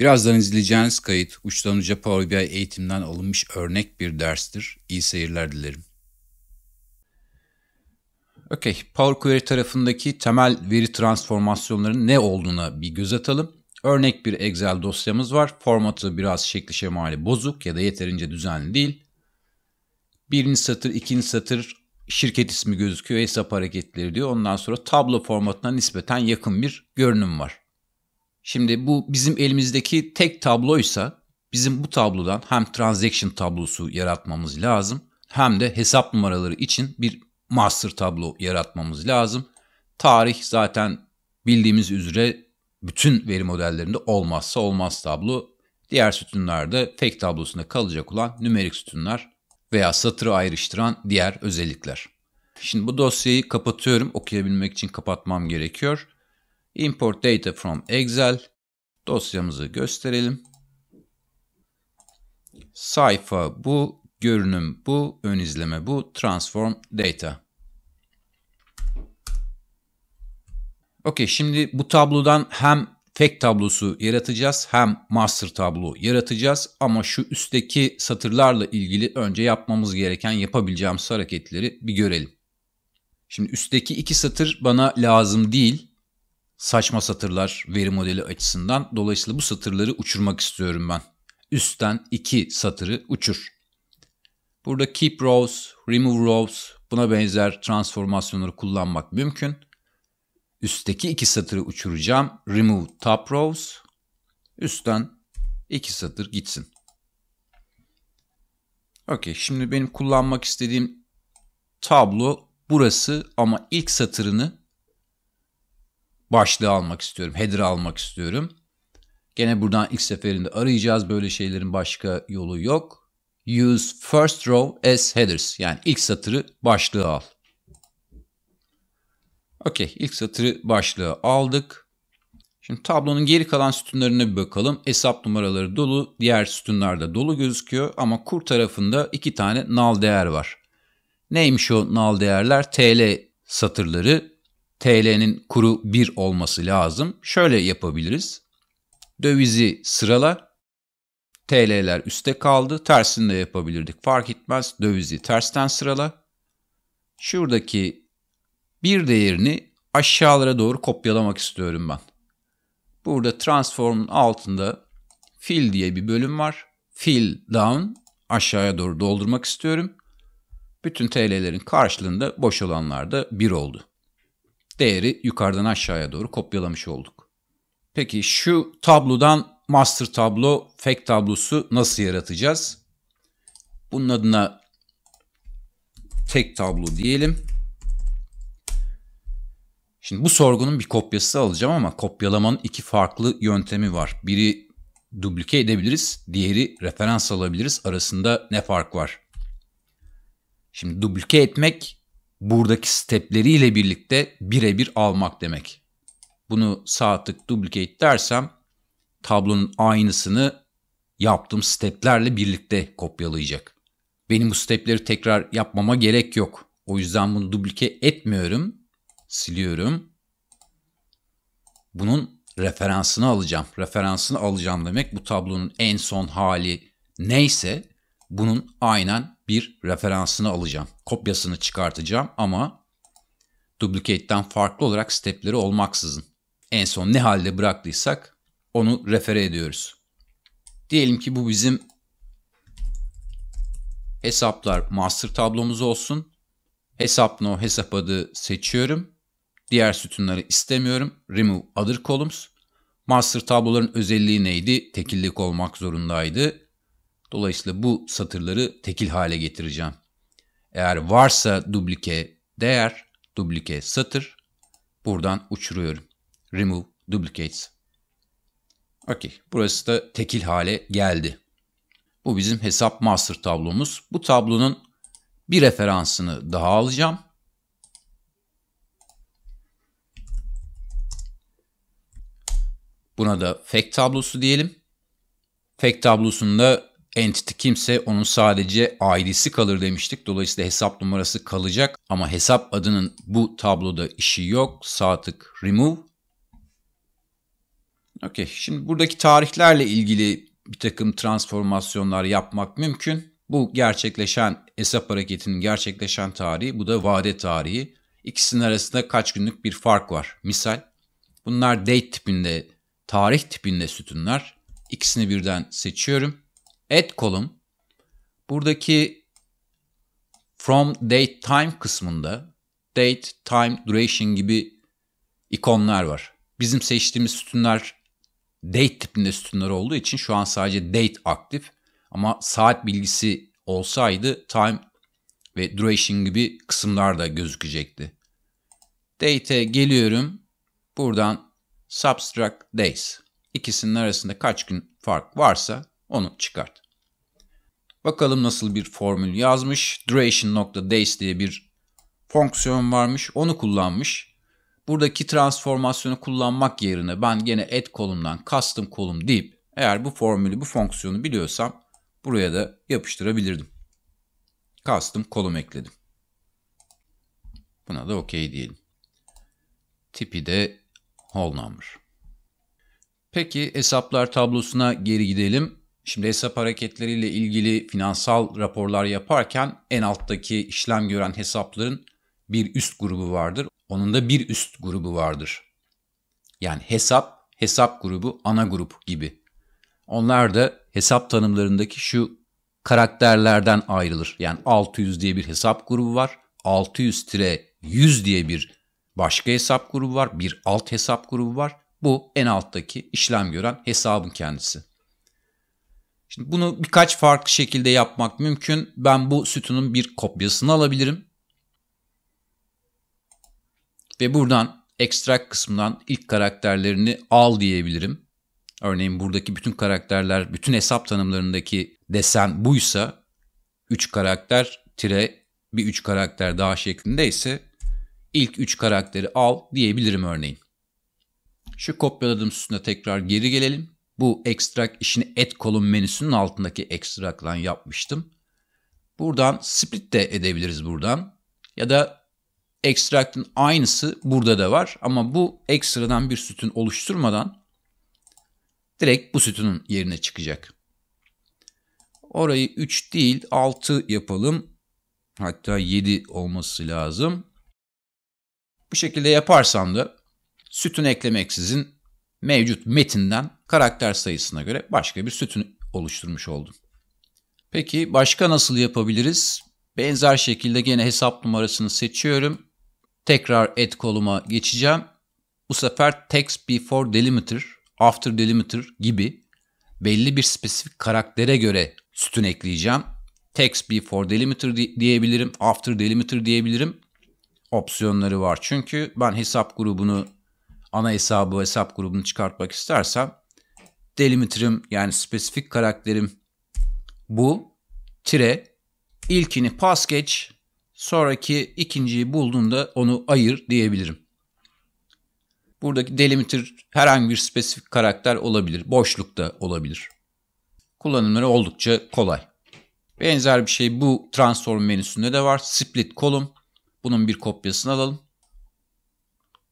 Birazdan izleyeceğiniz kayıt uçtan uca Power BI eğitimden alınmış örnek bir derstir. İyi seyirler dilerim. Okey, Power Query tarafındaki temel veri transformasyonlarının ne olduğuna bir göz atalım. Örnek bir Excel dosyamız var. Formatı biraz şekli şemali bozuk ya da yeterince düzenli değil. Birinci satır, ikinci satır şirket ismi gözüküyor, hesap hareketleri diyor. Ondan sonra tablo formatına nispeten yakın bir görünüm var. Şimdi bu bizim elimizdeki tek tabloysa bizim bu tablodan hem transaction tablosu yaratmamız lazım hem de hesap numaraları için bir master tablo yaratmamız lazım. Tarih zaten bildiğimiz üzere bütün veri modellerinde olmazsa olmaz tablo. Diğer sütunlarda tek tablosunda kalacak olan nümerik sütunlar veya satırı ayrıştıran diğer özellikler. Şimdi bu dosyayı kapatıyorum. Okuyabilmek için kapatmam gerekiyor. Import data from Excel dosyamızı gösterelim. Sayfa bu, görünüm bu, ön izleme bu, transform data. Okey şimdi bu tablodan hem fake tablosu yaratacağız hem master tablo yaratacağız ama şu üstteki satırlarla ilgili önce yapmamız gereken yapabileceğimiz hareketleri bir görelim. Şimdi üstteki iki satır bana lazım değil saçma satırlar veri modeli açısından. Dolayısıyla bu satırları uçurmak istiyorum ben. Üstten iki satırı uçur. Burada keep rows, remove rows buna benzer transformasyonları kullanmak mümkün. Üstteki iki satırı uçuracağım. Remove top rows. Üstten iki satır gitsin. Okey şimdi benim kullanmak istediğim tablo burası ama ilk satırını başlığı almak istiyorum, header almak istiyorum. Gene buradan ilk seferinde arayacağız. Böyle şeylerin başka yolu yok. Use first row as headers. Yani ilk satırı başlığı al. Okey, ilk satırı başlığı aldık. Şimdi tablonun geri kalan sütunlarına bir bakalım. Hesap numaraları dolu, diğer sütunlar da dolu gözüküyor ama kur tarafında iki tane nal değer var. Neymiş o nal değerler? TL satırları TL'nin kuru 1 olması lazım. Şöyle yapabiliriz. Dövizi sırala. TL'ler üstte kaldı. Tersini de yapabilirdik. Fark etmez. Dövizi tersten sırala. Şuradaki bir değerini aşağılara doğru kopyalamak istiyorum ben. Burada transform'un altında fill diye bir bölüm var. Fill down aşağıya doğru doldurmak istiyorum. Bütün TL'lerin karşılığında boş olanlar da 1 oldu değeri yukarıdan aşağıya doğru kopyalamış olduk. Peki şu tablodan master tablo fake tablosu nasıl yaratacağız? Bunun adına tek tablo diyelim. Şimdi bu sorgunun bir kopyası alacağım ama kopyalamanın iki farklı yöntemi var. Biri dublike edebiliriz, diğeri referans alabiliriz. Arasında ne fark var? Şimdi dublike etmek buradaki stepleriyle birlikte birebir almak demek. Bunu sağ tık duplicate dersem tablonun aynısını yaptığım steplerle birlikte kopyalayacak. Benim bu stepleri tekrar yapmama gerek yok. O yüzden bunu duplike etmiyorum. Siliyorum. Bunun referansını alacağım. Referansını alacağım demek bu tablonun en son hali neyse bunun aynen bir referansını alacağım. Kopyasını çıkartacağım ama duplicate'den farklı olarak stepleri olmaksızın. En son ne halde bıraktıysak onu refere ediyoruz. Diyelim ki bu bizim hesaplar master tablomuz olsun. Hesap no hesap adı seçiyorum. Diğer sütunları istemiyorum. Remove other columns. Master tabloların özelliği neydi? Tekillik olmak zorundaydı. Dolayısıyla bu satırları tekil hale getireceğim. Eğer varsa dublike değer, dublike satır buradan uçuruyorum. Remove duplicates. Okey. Burası da tekil hale geldi. Bu bizim hesap master tablomuz. Bu tablonun bir referansını daha alacağım. Buna da fake tablosu diyelim. Fake tablosunda entity kimse onun sadece ailesi kalır demiştik. Dolayısıyla hesap numarası kalacak ama hesap adının bu tabloda işi yok. Sağ tık remove. Okey şimdi buradaki tarihlerle ilgili bir takım transformasyonlar yapmak mümkün. Bu gerçekleşen hesap hareketinin gerçekleşen tarihi bu da vade tarihi. İkisinin arasında kaç günlük bir fark var. Misal bunlar date tipinde tarih tipinde sütunlar. İkisini birden seçiyorum. Add column buradaki from date time kısmında date, time, duration gibi ikonlar var. Bizim seçtiğimiz sütunlar date tipinde sütunlar olduğu için şu an sadece date aktif. Ama saat bilgisi olsaydı time ve duration gibi kısımlar da gözükecekti. Date'e geliyorum. Buradan subtract days. İkisinin arasında kaç gün fark varsa onu çıkart. Bakalım nasıl bir formül yazmış. Duration.days diye bir fonksiyon varmış. Onu kullanmış. Buradaki transformasyonu kullanmak yerine ben gene et kolumdan custom kolum deyip eğer bu formülü bu fonksiyonu biliyorsam buraya da yapıştırabilirdim. Custom kolum ekledim. Buna da OK diyelim. Tipi de whole number. Peki hesaplar tablosuna geri gidelim. Şimdi hesap hareketleriyle ilgili finansal raporlar yaparken en alttaki işlem gören hesapların bir üst grubu vardır. Onun da bir üst grubu vardır. Yani hesap, hesap grubu, ana grup gibi. Onlar da hesap tanımlarındaki şu karakterlerden ayrılır. Yani 600 diye bir hesap grubu var. 600-100 diye bir başka hesap grubu var. Bir alt hesap grubu var. Bu en alttaki işlem gören hesabın kendisi. Şimdi bunu birkaç farklı şekilde yapmak mümkün. Ben bu sütunun bir kopyasını alabilirim. Ve buradan extract kısmından ilk karakterlerini al diyebilirim. Örneğin buradaki bütün karakterler, bütün hesap tanımlarındaki desen buysa 3 karakter tire bir 3 karakter daha şeklinde ise ilk 3 karakteri al diyebilirim örneğin. Şu kopyaladığım sütuna tekrar geri gelelim. Bu ekstrak işini et kolun menüsünün altındaki ekstrakla yapmıştım. Buradan split de edebiliriz buradan. Ya da ekstraktın aynısı burada da var. Ama bu ekstradan bir sütün oluşturmadan direkt bu sütunun yerine çıkacak. Orayı 3 değil 6 yapalım. Hatta 7 olması lazım. Bu şekilde yaparsam da sütün eklemeksizin mevcut metinden karakter sayısına göre başka bir sütun oluşturmuş oldum. Peki başka nasıl yapabiliriz? Benzer şekilde gene hesap numarasını seçiyorum. Tekrar et koluma geçeceğim. Bu sefer text before delimiter, after delimiter gibi belli bir spesifik karaktere göre sütun ekleyeceğim. Text before delimiter diyebilirim, after delimiter diyebilirim. Opsiyonları var çünkü ben hesap grubunu ana hesabı hesap grubunu çıkartmak istersem delimiterim yani spesifik karakterim bu tire ilkini pas geç sonraki ikinciyi bulduğunda onu ayır diyebilirim. Buradaki delimiter herhangi bir spesifik karakter olabilir. Boşlukta olabilir. Kullanımları oldukça kolay. Benzer bir şey bu transform menüsünde de var. Split kolum. Bunun bir kopyasını alalım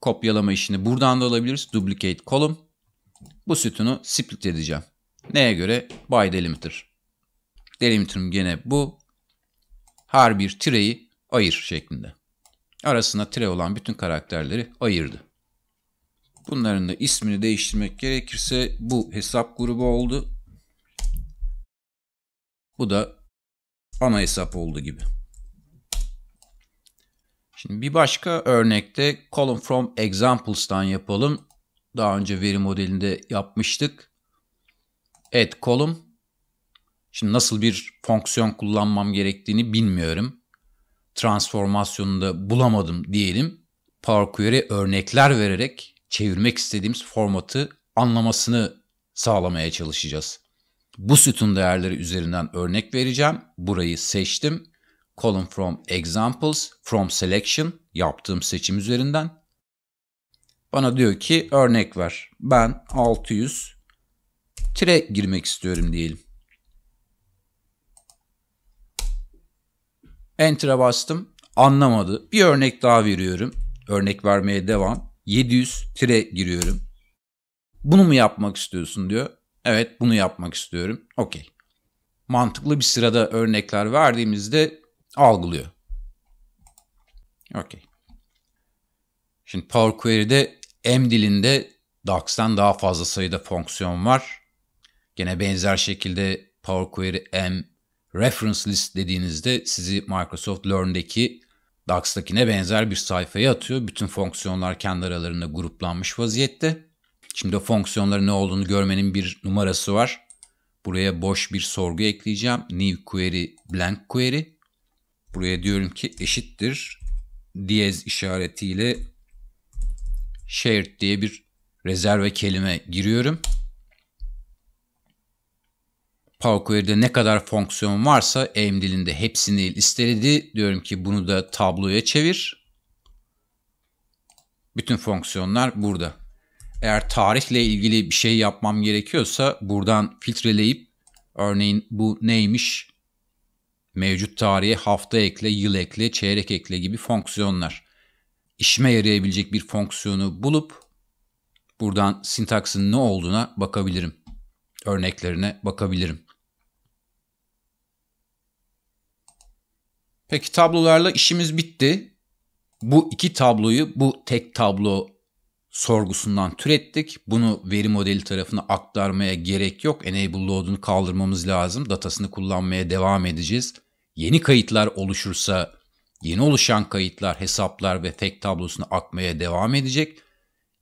kopyalama işini buradan da alabiliriz. Duplicate column. Bu sütunu split edeceğim. Neye göre? By delimiter. Delimiter'ım gene bu. Her bir tireyi ayır şeklinde. Arasına tire olan bütün karakterleri ayırdı. Bunların da ismini değiştirmek gerekirse bu hesap grubu oldu. Bu da ana hesap oldu gibi. Şimdi bir başka örnekte column from examples'tan yapalım. Daha önce veri modelinde yapmıştık. Add column. Şimdi nasıl bir fonksiyon kullanmam gerektiğini bilmiyorum. Transformasyonu bulamadım diyelim. Power Query örnekler vererek çevirmek istediğimiz formatı anlamasını sağlamaya çalışacağız. Bu sütun değerleri üzerinden örnek vereceğim. Burayı seçtim column from examples, from selection yaptığım seçim üzerinden. Bana diyor ki örnek ver. Ben 600 tire girmek istiyorum diyelim. Enter'a bastım. Anlamadı. Bir örnek daha veriyorum. Örnek vermeye devam. 700 tire giriyorum. Bunu mu yapmak istiyorsun diyor. Evet bunu yapmak istiyorum. Okey. Mantıklı bir sırada örnekler verdiğimizde algılıyor. Okey. Şimdi Power Query'de M dilinde DAX'tan daha fazla sayıda fonksiyon var. Gene benzer şekilde Power Query M reference list dediğinizde sizi Microsoft Learn'deki DAX'takine benzer bir sayfaya atıyor. Bütün fonksiyonlar kendi aralarında gruplanmış vaziyette. Şimdi o fonksiyonların ne olduğunu görmenin bir numarası var. Buraya boş bir sorgu ekleyeceğim. New query, blank query. Buraya diyorum ki eşittir diyez işaretiyle shared diye bir rezerve kelime giriyorum. Power Query'de ne kadar fonksiyon varsa AIM dilinde hepsini listeledi. Diyorum ki bunu da tabloya çevir. Bütün fonksiyonlar burada. Eğer tarihle ilgili bir şey yapmam gerekiyorsa buradan filtreleyip örneğin bu neymiş Mevcut tarihe hafta ekle, yıl ekle, çeyrek ekle gibi fonksiyonlar. İşime yarayabilecek bir fonksiyonu bulup buradan sintaksın ne olduğuna bakabilirim. Örneklerine bakabilirim. Peki tablolarla işimiz bitti. Bu iki tabloyu bu tek tablo sorgusundan türettik. Bunu veri modeli tarafına aktarmaya gerek yok. Enable load'unu kaldırmamız lazım. Datasını kullanmaya devam edeceğiz. Yeni kayıtlar oluşursa yeni oluşan kayıtlar, hesaplar ve tek tablosuna akmaya devam edecek.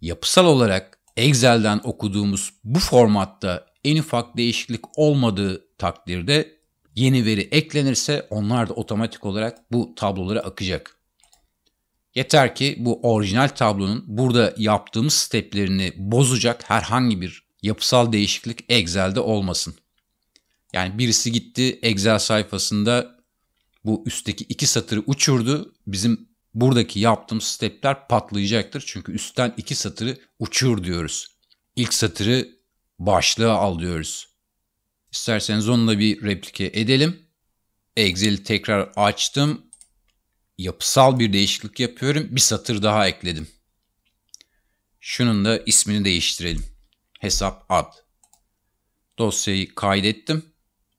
Yapısal olarak Excel'den okuduğumuz bu formatta en ufak değişiklik olmadığı takdirde yeni veri eklenirse onlar da otomatik olarak bu tablolara akacak. Yeter ki bu orijinal tablonun burada yaptığımız steplerini bozacak herhangi bir yapısal değişiklik Excel'de olmasın. Yani birisi gitti Excel sayfasında bu üstteki iki satırı uçurdu. Bizim buradaki yaptığımız stepler patlayacaktır. Çünkü üstten iki satırı uçur diyoruz. İlk satırı başlığı al diyoruz. İsterseniz onunla bir replike edelim. Excel'i tekrar açtım yapısal bir değişiklik yapıyorum. Bir satır daha ekledim. Şunun da ismini değiştirelim. Hesap ad. Dosyayı kaydettim.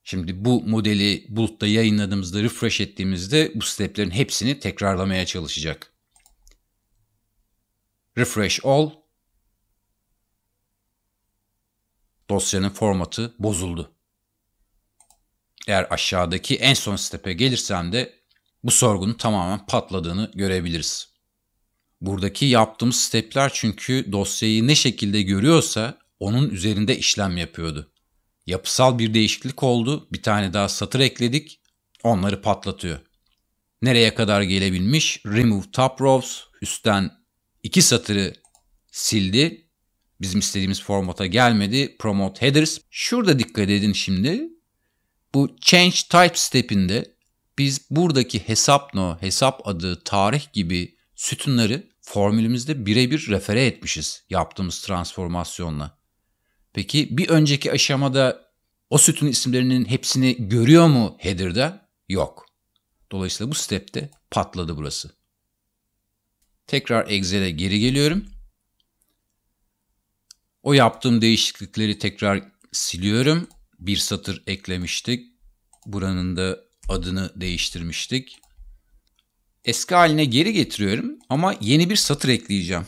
Şimdi bu modeli bulutta yayınladığımızda refresh ettiğimizde bu steplerin hepsini tekrarlamaya çalışacak. Refresh all. Dosyanın formatı bozuldu. Eğer aşağıdaki en son step'e gelirsem de bu sorgunun tamamen patladığını görebiliriz. Buradaki yaptığımız stepler çünkü dosyayı ne şekilde görüyorsa onun üzerinde işlem yapıyordu. Yapısal bir değişiklik oldu, bir tane daha satır ekledik, onları patlatıyor. Nereye kadar gelebilmiş? Remove top rows, üstten iki satırı sildi. Bizim istediğimiz formata gelmedi. Promote headers. Şurada dikkat edin şimdi. Bu change type stepinde biz buradaki hesap no, hesap adı, tarih gibi sütunları formülümüzde birebir refere etmişiz yaptığımız transformasyonla. Peki bir önceki aşamada o sütun isimlerinin hepsini görüyor mu header'da? Yok. Dolayısıyla bu stepte patladı burası. Tekrar Excel'e geri geliyorum. O yaptığım değişiklikleri tekrar siliyorum. Bir satır eklemiştik. Buranın da adını değiştirmiştik. Eski haline geri getiriyorum ama yeni bir satır ekleyeceğim.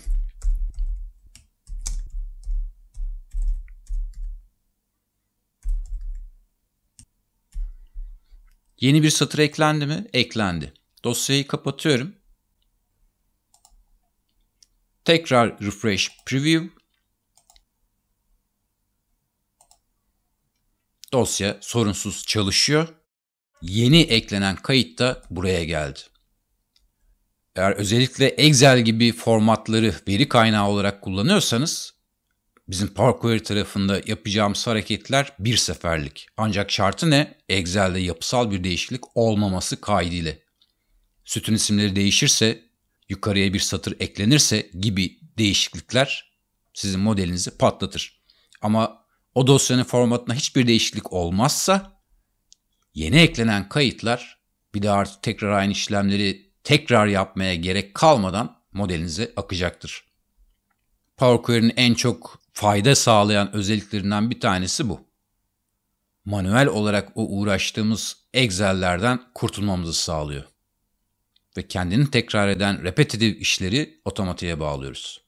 Yeni bir satır eklendi mi? Eklendi. Dosyayı kapatıyorum. Tekrar refresh preview. Dosya sorunsuz çalışıyor yeni eklenen kayıt da buraya geldi. Eğer özellikle Excel gibi formatları veri kaynağı olarak kullanıyorsanız bizim Parkware tarafında yapacağımız hareketler bir seferlik. Ancak şartı ne? Excel'de yapısal bir değişiklik olmaması kaydıyla. Sütun isimleri değişirse, yukarıya bir satır eklenirse gibi değişiklikler sizin modelinizi patlatır. Ama o dosyanın formatına hiçbir değişiklik olmazsa Yeni eklenen kayıtlar bir daha tekrar aynı işlemleri tekrar yapmaya gerek kalmadan modelinize akacaktır. Power Query'nin en çok fayda sağlayan özelliklerinden bir tanesi bu. Manuel olarak o uğraştığımız Excel'lerden kurtulmamızı sağlıyor. Ve kendini tekrar eden repetitif işleri otomatiğe bağlıyoruz.